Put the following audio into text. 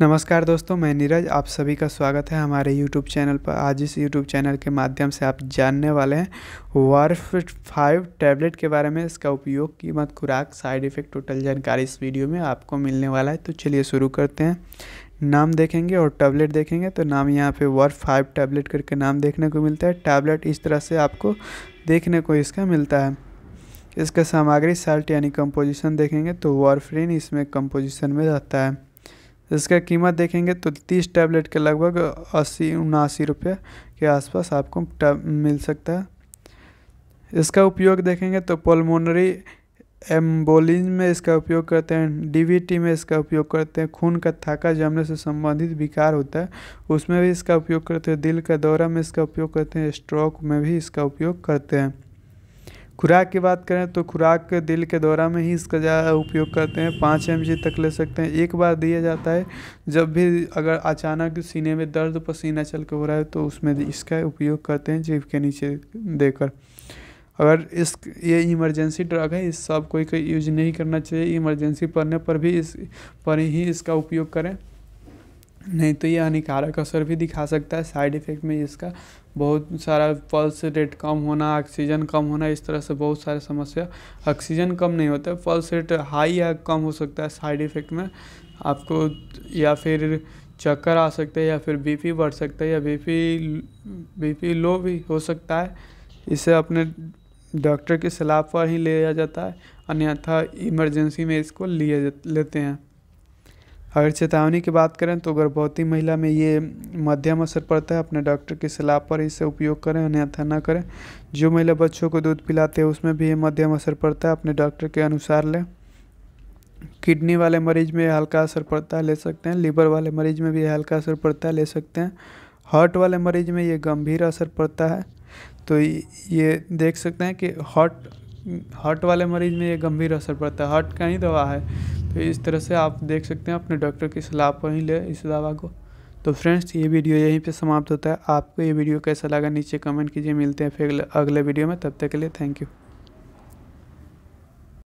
नमस्कार दोस्तों मैं नीरज आप सभी का स्वागत है हमारे यूट्यूब चैनल पर आज इस यूट्यूब चैनल के माध्यम से आप जानने वाले हैं वर्फ फाइव टैबलेट के बारे में इसका उपयोग कीमत खुराक साइड इफ़ेक्ट टोटल जानकारी इस वीडियो में आपको मिलने वाला है तो चलिए शुरू करते हैं नाम देखेंगे और टैबलेट देखेंगे तो नाम यहाँ पे वर्फ फाइव टैबलेट करके नाम देखने को मिलता है टैबलेट इस तरह से आपको देखने को इसका मिलता है इसका सामग्री साल्ट यानी कंपोजिशन देखेंगे तो वारफ्रीन इसमें कंपोजिशन में रहता है इसका कीमत देखेंगे तो तीस टैबलेट के लगभग अस्सी उनासी रुपये के आसपास आपको मिल सकता है इसका उपयोग देखेंगे तो पोलमोनरी एम्बोलिज में इसका उपयोग करते हैं डीवीटी में इसका उपयोग करते हैं खून का थाका जमने से संबंधित विकार होता है उसमें भी इसका उपयोग करते हैं दिल का दौरा में इसका उपयोग करते हैं स्ट्रोक में भी इसका उपयोग करते हैं खुराक की बात करें तो खुराक दिल के दौरा में ही इसका ज़्यादा उपयोग करते हैं पाँच एम तक ले सकते हैं एक बार दिया जाता है जब भी अगर अचानक सीने में दर्द पसीना चल के हो रहा है तो उसमें इसका उपयोग करते हैं जीव के नीचे देकर अगर इस ये इमरजेंसी ड्रग है इस सब कोई कोई यूज नहीं करना चाहिए इमरजेंसी पड़ने पर भी इस पर ही इसका उपयोग करें नहीं तो ये हानिकारक असर भी दिखा सकता है साइड इफ़ेक्ट में इसका बहुत सारा पल्स रेट कम होना ऑक्सीजन कम होना इस तरह से बहुत सारे समस्या ऑक्सीजन कम नहीं होता पल्स रेट हाई या कम हो सकता है साइड इफ़ेक्ट में आपको या फिर चक्कर आ सकते हैं या फिर बीपी बढ़ सकता है या बीपी बीपी लो भी हो सकता है इसे अपने डॉक्टर की सलाह पर ही लिया जाता है अन्यथा इमरजेंसी में इसको लिए लेते हैं अगर चेतावनी की बात करें तो गर्भवती महिला में ये मध्यम असर पड़ता है अपने डॉक्टर की सलाह पर इसे उपयोग करें अन्यथा न करें जो महिला बच्चों को दूध पिलाते हैं उसमें भी ये मध्यम असर पड़ता है अपने डॉक्टर के अनुसार लें किडनी वाले मरीज में हल्का असर पड़ता है ले सकते हैं लीवर वाले मरीज में भी हल्का असर पड़ता है ले सकते हैं हार्ट वाले मरीज में ये गंभीर असर पड़ता है तो ये देख सकते हैं कि हार्ट हार्ट वाले मरीज में ये गंभीर असर पड़ता है हार्ट का ही दवा है तो इस तरह से आप देख सकते हैं अपने डॉक्टर की सलाह पर ही ले इस दवा को तो फ्रेंड्स ये वीडियो यहीं पे समाप्त होता है आपको ये वीडियो कैसा लगा नीचे कमेंट कीजिए मिलते हैं फिर अगले वीडियो में तब तक के लिए थैंक यू